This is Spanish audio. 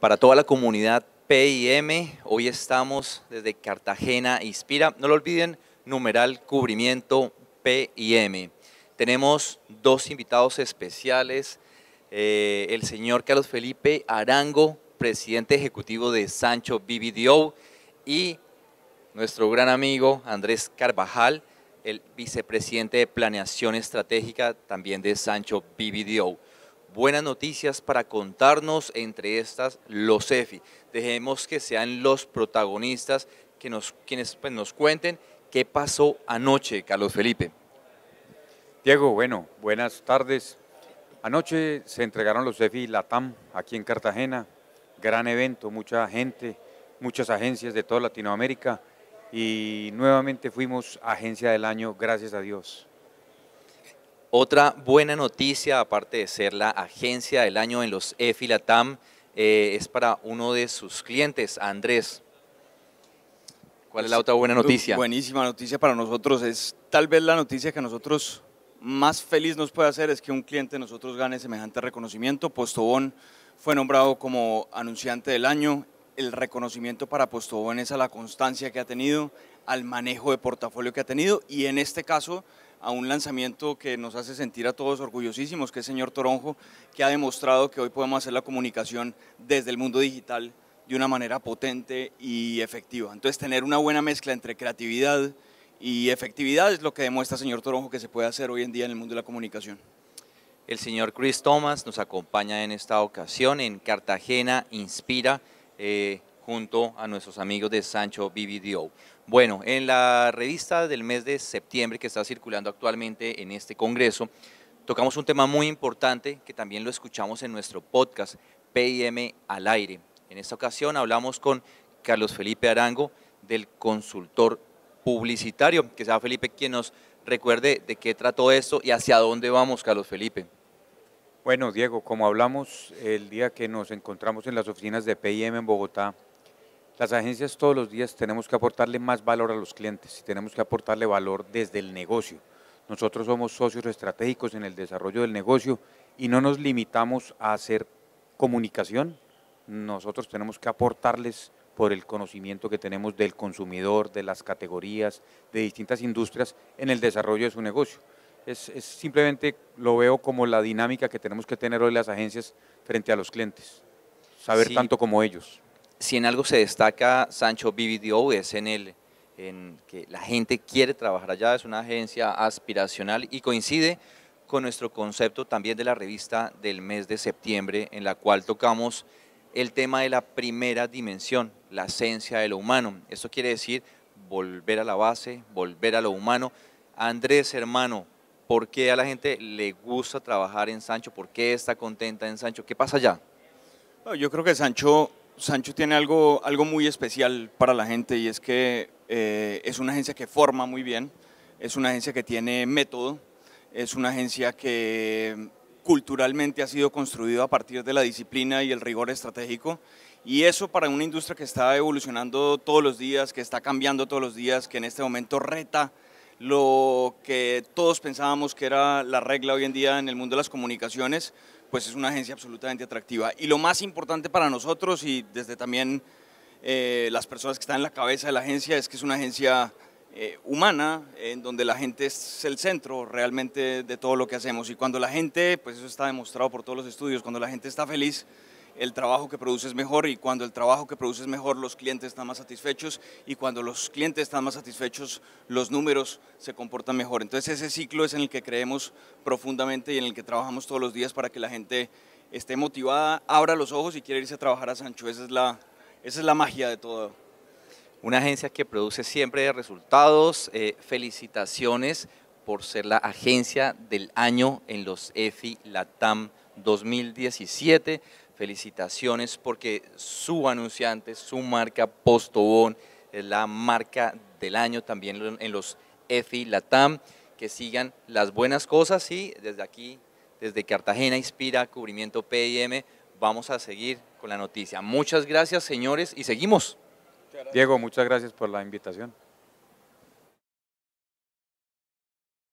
para toda la comunidad PIM. Hoy estamos desde Cartagena Inspira. No lo olviden, numeral cubrimiento PIM. Tenemos dos invitados especiales. Eh, el señor Carlos Felipe Arango, presidente ejecutivo de Sancho BBDO, y nuestro gran amigo Andrés Carvajal, el vicepresidente de Planeación Estratégica también de Sancho BBDO buenas noticias para contarnos, entre estas los EFI. Dejemos que sean los protagonistas que nos, quienes pues, nos cuenten qué pasó anoche, Carlos Felipe. Diego, bueno, buenas tardes. Anoche se entregaron los EFI LATAM aquí en Cartagena, gran evento, mucha gente, muchas agencias de toda Latinoamérica y nuevamente fuimos agencia del año, gracias a Dios. Otra buena noticia, aparte de ser la agencia del año en los EFI Latam, eh, es para uno de sus clientes, Andrés. ¿Cuál es la otra buena noticia? Buenísima noticia para nosotros. Es tal vez la noticia que a nosotros más feliz nos puede hacer es que un cliente de nosotros gane semejante reconocimiento. Postobón fue nombrado como anunciante del año. El reconocimiento para Postobón es a la constancia que ha tenido, al manejo de portafolio que ha tenido y en este caso a un lanzamiento que nos hace sentir a todos orgullosísimos, que es señor Toronjo, que ha demostrado que hoy podemos hacer la comunicación desde el mundo digital de una manera potente y efectiva. Entonces, tener una buena mezcla entre creatividad y efectividad es lo que demuestra señor Toronjo que se puede hacer hoy en día en el mundo de la comunicación. El señor Chris Thomas nos acompaña en esta ocasión en Cartagena Inspira. Eh, junto a nuestros amigos de Sancho BBDO. Bueno, en la revista del mes de septiembre que está circulando actualmente en este congreso, tocamos un tema muy importante que también lo escuchamos en nuestro podcast PIM al aire. En esta ocasión hablamos con Carlos Felipe Arango, del consultor publicitario, que sea Felipe quien nos recuerde de qué trató esto y hacia dónde vamos, Carlos Felipe. Bueno, Diego, como hablamos el día que nos encontramos en las oficinas de PIM en Bogotá, las agencias todos los días tenemos que aportarle más valor a los clientes y tenemos que aportarle valor desde el negocio. Nosotros somos socios estratégicos en el desarrollo del negocio y no nos limitamos a hacer comunicación. Nosotros tenemos que aportarles por el conocimiento que tenemos del consumidor, de las categorías, de distintas industrias en el desarrollo de su negocio. Es, simplemente lo veo como la dinámica que tenemos que tener hoy las agencias frente a los clientes, saber tanto como ellos si en algo se destaca Sancho BBDO es en el en que la gente quiere trabajar allá, es una agencia aspiracional y coincide con nuestro concepto también de la revista del mes de septiembre, en la cual tocamos el tema de la primera dimensión, la esencia de lo humano. Esto quiere decir volver a la base, volver a lo humano. Andrés, hermano, ¿por qué a la gente le gusta trabajar en Sancho? ¿Por qué está contenta en Sancho? ¿Qué pasa allá? Yo creo que Sancho Sancho tiene algo, muy especial para la gente y es que eh, es una agencia que forma muy bien, es una agencia que tiene método, es una agencia que culturalmente ha sido construido a partir de la disciplina y el rigor estratégico y eso para una industria que está evolucionando todos los días, que está cambiando todos los días, que en este momento reta lo que todos pensábamos que era la regla hoy en día en el mundo de las comunicaciones, pues es una agencia absolutamente atractiva. Y lo más importante para nosotros y desde también eh, las personas que están en la cabeza de la agencia es que es una agencia eh, humana, en donde la gente es el centro realmente de todo lo que hacemos. Y cuando la gente, pues eso está demostrado por todos los estudios, cuando la gente está feliz, el trabajo que produce mejor y cuando el trabajo que produce es mejor los clientes están más satisfechos y cuando los clientes están más satisfechos los números se comportan mejor. Entonces ese ciclo es en el que creemos profundamente y en el que trabajamos todos los días para que la gente esté motivada, abra los ojos y quiera irse a trabajar a Sancho. Esa es la, esa es la magia de todo. Una agencia que produce siempre resultados. Eh, felicitaciones por ser la agencia del año en los EFI Latam 2017 felicitaciones porque su anunciante, su marca Postobón, es la marca del año también en los EFI Latam. Que sigan las buenas cosas y desde aquí, desde Cartagena Inspira, cubrimiento PIM, vamos a seguir con la noticia. Muchas gracias, señores, y seguimos. Diego, muchas gracias por la invitación.